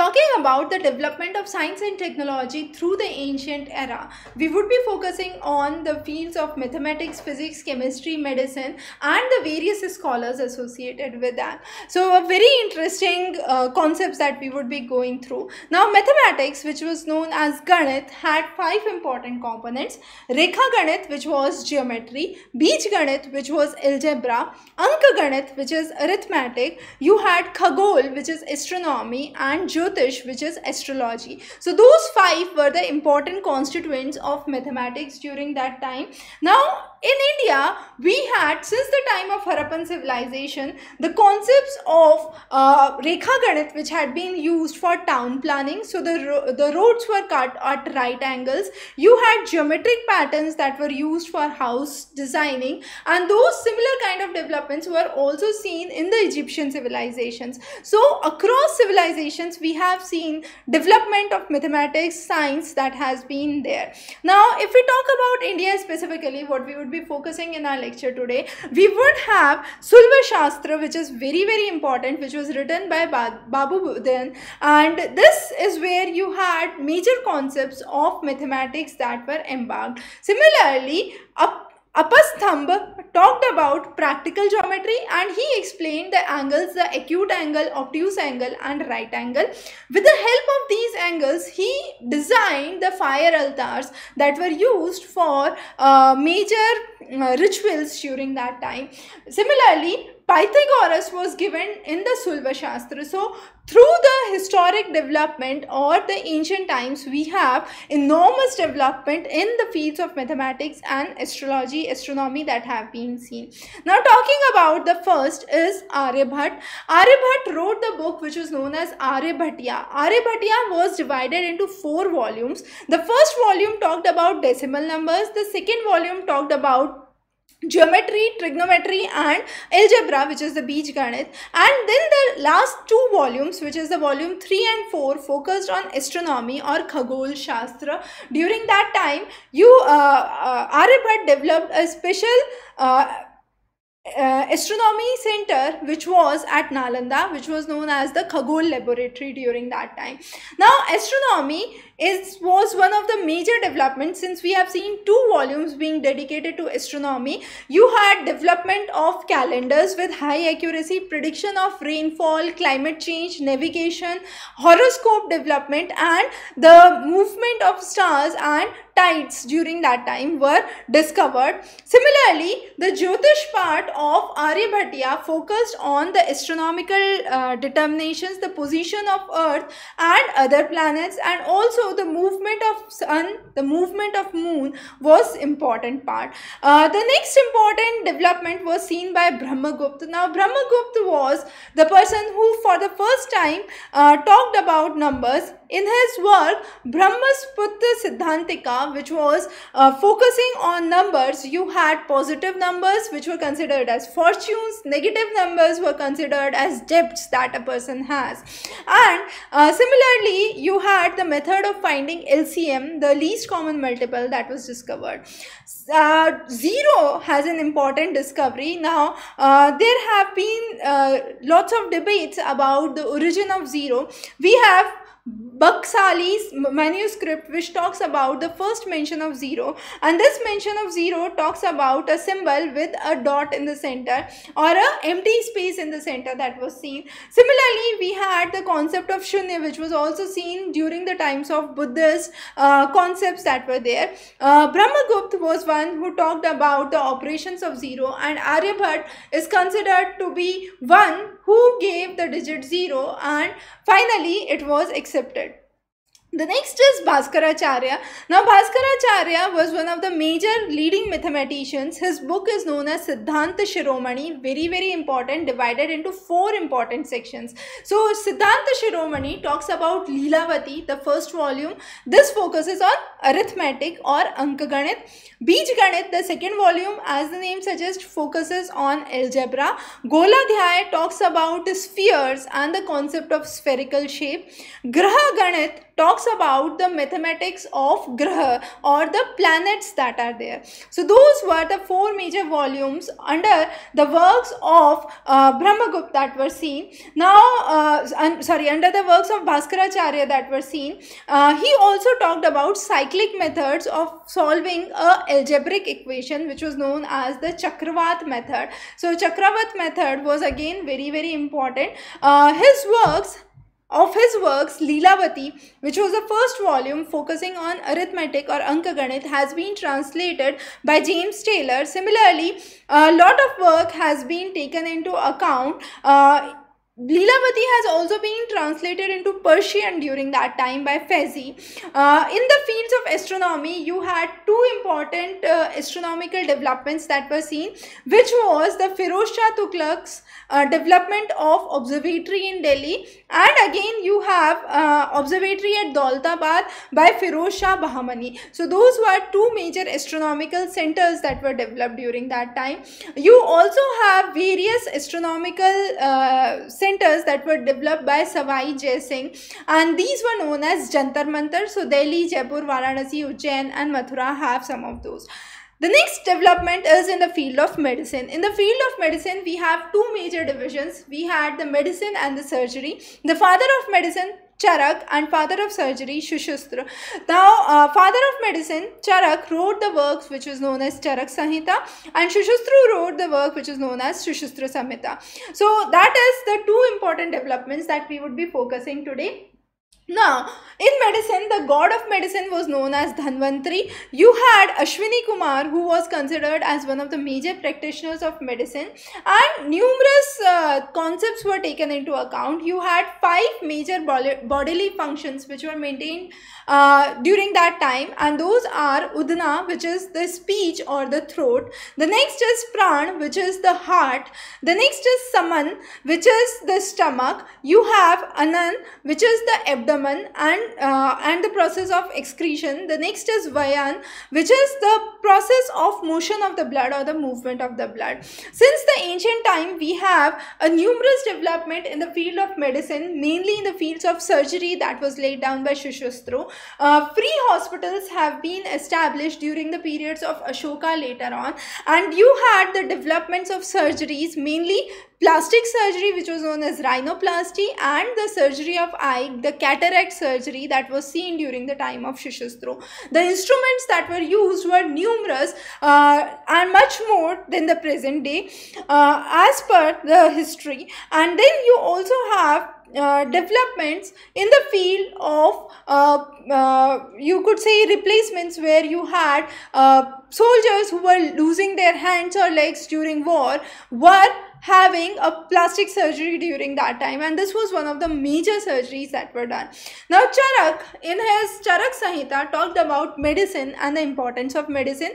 Talking about the development of science and technology through the ancient era, we would be focusing on the fields of mathematics, physics, chemistry, medicine and the various scholars associated with that. So very interesting uh, concepts that we would be going through. Now mathematics which was known as Ganit had five important components. Rekha Ganit which was geometry, Beej Ganit which was algebra, Anka Ganit which is arithmetic, you had Khagol which is astronomy and Jyot Jyotish, which is astrology. So those five were the important constituents of mathematics during that time. Now, in India, we had, since the time of Harappan civilization, the concepts of uh, Rekha Ganit which had been used for town planning. So the, ro the roads were cut at right angles. You had geometric patterns that were used for house designing and those similar kind of developments were also seen in the Egyptian civilizations. So across civilizations, we have seen development of mathematics, science that has been there. Now, if we talk about India specifically, what we would would be focusing in our lecture today, we would have Sulva Shastra, which is very, very important, which was written by ba Babu Budhan. And this is where you had major concepts of mathematics that were embarked. Similarly, up Apasthamba talked about practical geometry and he explained the angles, the acute angle, obtuse angle and right angle. With the help of these angles, he designed the fire altars that were used for uh, major uh, rituals during that time. Similarly, Pythagoras was given in the Sulva Shastra. So, through the historic development or the ancient times, we have enormous development in the fields of mathematics and astrology, astronomy that have been seen. Now talking about the first is Aryabhat. Aryabhat wrote the book which was known as Aryabhatiya. Aryabhatiya was divided into four volumes. The first volume talked about decimal numbers. The second volume talked about geometry, trigonometry and algebra which is the Beejganit and then the last two volumes which is the volume 3 and 4 focused on astronomy or Khagol Shastra. During that time you uh, uh Aryabhat developed a special uh, uh, astronomy center which was at Nalanda which was known as the Khagol laboratory during that time. Now astronomy it was one of the major developments since we have seen two volumes being dedicated to astronomy. You had development of calendars with high accuracy, prediction of rainfall, climate change, navigation, horoscope development and the movement of stars and tides during that time were discovered. Similarly, the Jyotish part of Aryabhatiya focused on the astronomical uh, determinations, the position of Earth and other planets and also so the movement of sun the movement of moon was important part uh, the next important development was seen by brahmagupta now brahmagupta was the person who for the first time uh, talked about numbers in his work, Putta Siddhantika, which was uh, focusing on numbers, you had positive numbers which were considered as fortunes, negative numbers were considered as debts that a person has. And uh, similarly, you had the method of finding LCM, the least common multiple that was discovered. Uh, zero has an important discovery. Now, uh, there have been uh, lots of debates about the origin of zero. We have Baksali's manuscript which talks about the first mention of zero and this mention of zero talks about a symbol with a dot in the center or a empty space in the center that was seen. Similarly, we had the concept of shunya which was also seen during the times of Buddhist uh, concepts that were there. Uh, Brahmagupta was one who talked about the operations of zero and Aryabhat is considered to be one who gave the digit 0 and finally it was accepted. The next is Bhaskaracharya. Now, Bhaskaracharya was one of the major leading mathematicians. His book is known as Siddhanta Shiromani, very, very important, divided into four important sections. So, Siddhanta Shiromani talks about Leelavati, the first volume. This focuses on arithmetic or Ankaganit. Bij the second volume, as the name suggests, focuses on algebra. Goladhyaya talks about spheres and the concept of spherical shape. Graha Ganit talks about the mathematics of graha or the planets that are there. So those were the four major volumes under the works of uh, Brahmagupta that were seen. Now, uh, un sorry, under the works of Bhaskaracharya that were seen, uh, he also talked about cyclic methods of solving a algebraic equation which was known as the Chakravat method. So Chakravat method was again very very important. Uh, his works of his works, Leelavati, which was the first volume focusing on arithmetic or Ankaganit, has been translated by James Taylor. Similarly, a lot of work has been taken into account uh, Leelavati has also been translated into Persian during that time by Fezzi. Uh, in the fields of astronomy, you had two important uh, astronomical developments that were seen, which was the Firoz Shah Tughlaq's uh, development of observatory in Delhi, and again you have uh, observatory at Daltabad by Firoz Shah Bahamani. So those were two major astronomical centers that were developed during that time. You also have various astronomical centers uh, centers that were developed by Savai Jai Singh and these were known as Jantar Mantar. So Delhi, Jaipur, Varanasi, Ujjain and Mathura have some of those. The next development is in the field of medicine. In the field of medicine, we have two major divisions. We had the medicine and the surgery. The father of medicine, Charak and father of surgery Shushastra. Now, uh, father of medicine Charak wrote the works which is known as Charak Sahita and Shushastra wrote the work which is known as Shushastra Samhita. So, that is the two important developments that we would be focusing today. Now, in medicine, the god of medicine was known as Dhanvantri. You had Ashwini Kumar, who was considered as one of the major practitioners of medicine, and numerous uh, concepts were taken into account. You had five major bodily functions which were maintained uh, during that time, and those are Udana, which is the speech or the throat, the next is Pran, which is the heart, the next is Saman, which is the stomach, you have Anan, which is the abdomen abdomen and uh, and the process of excretion the next is vayan which is the process of motion of the blood or the movement of the blood since the ancient time we have a numerous development in the field of medicine mainly in the fields of surgery that was laid down by Shishastro uh, free hospitals have been established during the periods of Ashoka later on and you had the developments of surgeries mainly plastic surgery which was known as rhinoplasty and the surgery of eye the cataract surgery that was seen during the time of shishastro the instruments that were used were numerous uh, and much more than the present day uh, as per the history and then you also have uh, developments in the field of uh, uh, you could say replacements where you had uh, soldiers who were losing their hands or legs during war were having a plastic surgery during that time and this was one of the major surgeries that were done. Now Charak in his Charak Sahita talked about medicine and the importance of medicine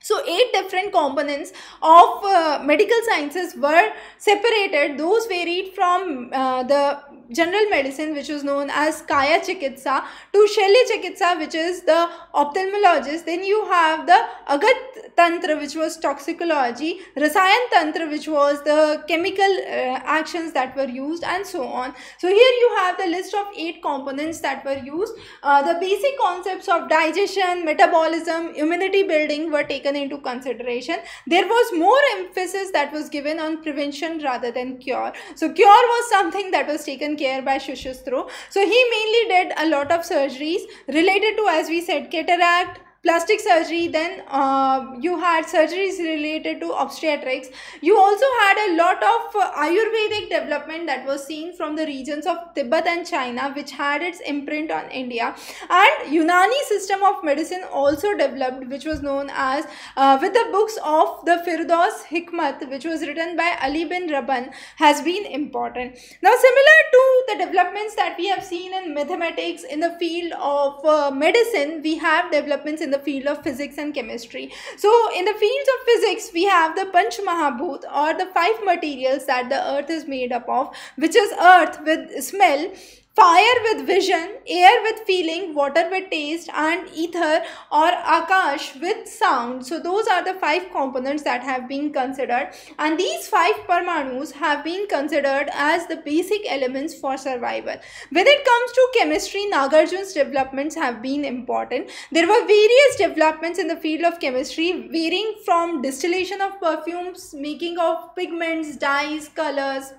so eight different components of uh, medical sciences were separated. Those varied from uh, the general medicine which was known as Kaya Chikitsa to Shelly Chikitsa which is the ophthalmologist. Then you have the Agat Tantra which was toxicology, Rasayan Tantra which was the chemical uh, actions that were used and so on. So here you have the list of eight components that were used. Uh, the basic concepts of digestion, metabolism, immunity building were taken taken into consideration. There was more emphasis that was given on prevention rather than cure. So cure was something that was taken care by Shushastro. So he mainly did a lot of surgeries related to as we said cataract, plastic surgery then uh, you had surgeries related to obstetrics you also had a lot of uh, ayurvedic development that was seen from the regions of tibet and china which had its imprint on india and yunani system of medicine also developed which was known as uh, with the books of the firdaus hikmat which was written by ali bin raban has been important now similar to the developments that we have seen in mathematics in the field of uh, medicine we have developments in the the field of physics and chemistry. So in the fields of physics, we have the Panch Mahabhut or the five materials that the earth is made up of, which is earth with smell, fire with vision, air with feeling, water with taste, and ether or akash with sound. So those are the five components that have been considered and these five Parmanus have been considered as the basic elements for survival. When it comes to chemistry, Nagarjun's developments have been important. There were various developments in the field of chemistry varying from distillation of perfumes, making of pigments, dyes, colors,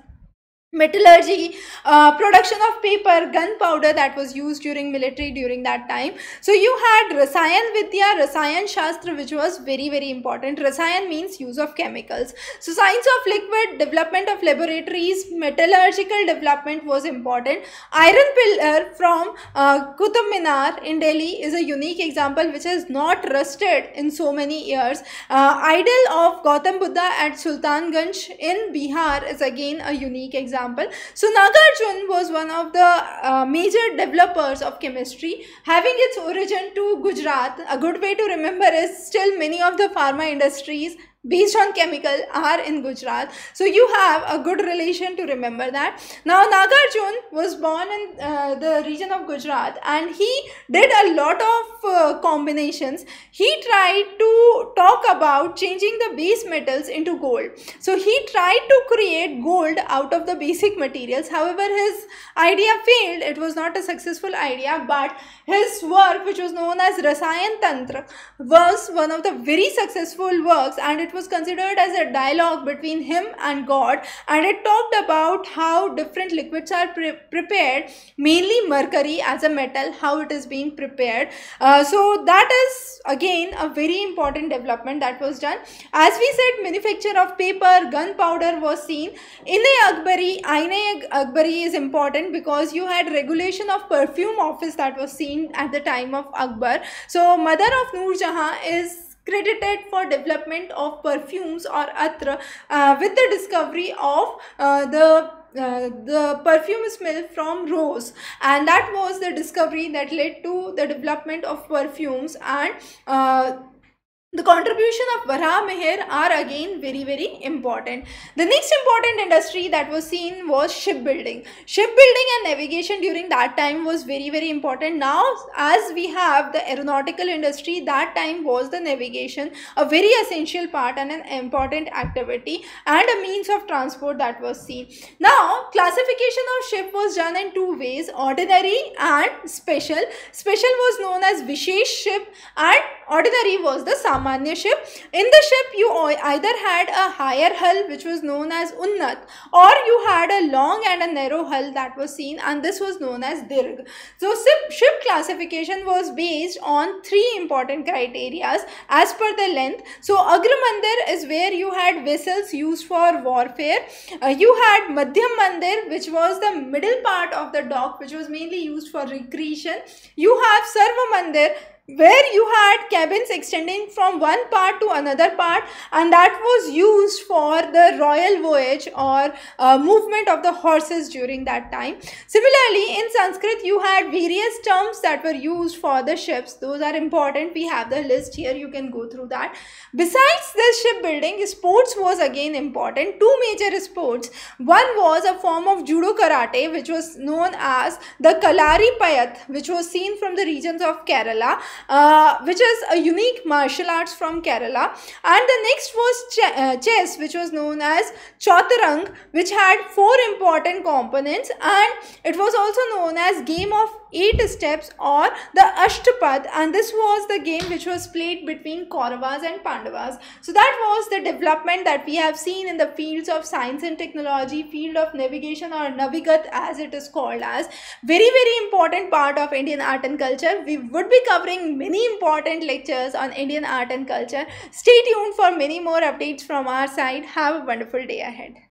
metallurgy uh, production of paper gunpowder that was used during military during that time so you had rasayan vidya rasayan shastra which was very very important rasayan means use of chemicals so science of liquid development of laboratories metallurgical development was important iron pillar from uh, qutub minar in delhi is a unique example which has not rusted in so many years uh, idol of gautam buddha at Sultan Ganj in bihar is again a unique example example. So Nagarjun was one of the uh, major developers of chemistry having its origin to Gujarat. A good way to remember is still many of the pharma industries based on chemical are in Gujarat. So you have a good relation to remember that. Now Nagarjun was born in uh, the region of Gujarat and he did a lot of uh, combinations. He tried to talk about changing the base metals into gold. So he tried to create gold out of the basic materials. However, his idea failed. It was not a successful idea but his work which was known as Rasayan Tantra was one of the very successful works and it it was considered as a dialogue between him and God and it talked about how different liquids are pre prepared, mainly mercury as a metal, how it is being prepared. Uh, so that is again a very important development that was done. As we said, manufacture of paper, gunpowder was seen. Inay Akbari, Ainay Akbari is important because you had regulation of perfume office that was seen at the time of Akbar. So mother of Noor Jahan is credited for development of perfumes or atra uh, with the discovery of uh, the uh, the perfume smell from rose and that was the discovery that led to the development of perfumes and uh, the contribution of Varaha Meher are again very very important. The next important industry that was seen was shipbuilding. Shipbuilding and navigation during that time was very very important. Now as we have the aeronautical industry that time was the navigation a very essential part and an important activity and a means of transport that was seen. Now classification of ship was done in two ways ordinary and special. Special was known as Vishesh ship and ordinary was the Sam Samanya ship. In the ship, you either had a higher hull, which was known as Unnat, or you had a long and a narrow hull that was seen, and this was known as Dirg. So, ship classification was based on three important criteria as per the length. So, Agramandir is where you had vessels used for warfare. Uh, you had Madhyam Mandir, which was the middle part of the dock, which was mainly used for recreation. You have Sarva Mandir, where you had cabins extending from one part to another part and that was used for the royal voyage or uh, movement of the horses during that time. Similarly, in Sanskrit, you had various terms that were used for the ships. Those are important. We have the list here. You can go through that. Besides the shipbuilding, sports was again important. Two major sports. One was a form of judo karate, which was known as the Kalari Payat, which was seen from the regions of Kerala uh, which is a unique martial arts from Kerala. And the next was ch uh, chess, which was known as Chaturang, which had four important components. And it was also known as game of eight steps or the Ashtapad. And this was the game which was played between Kauravas and Pandavas. So that was the development that we have seen in the fields of science and technology, field of navigation or Navigat as it is called as. Very, very important part of Indian art and culture. We would be covering many important lectures on Indian art and culture. Stay tuned for many more updates from our side. Have a wonderful day ahead.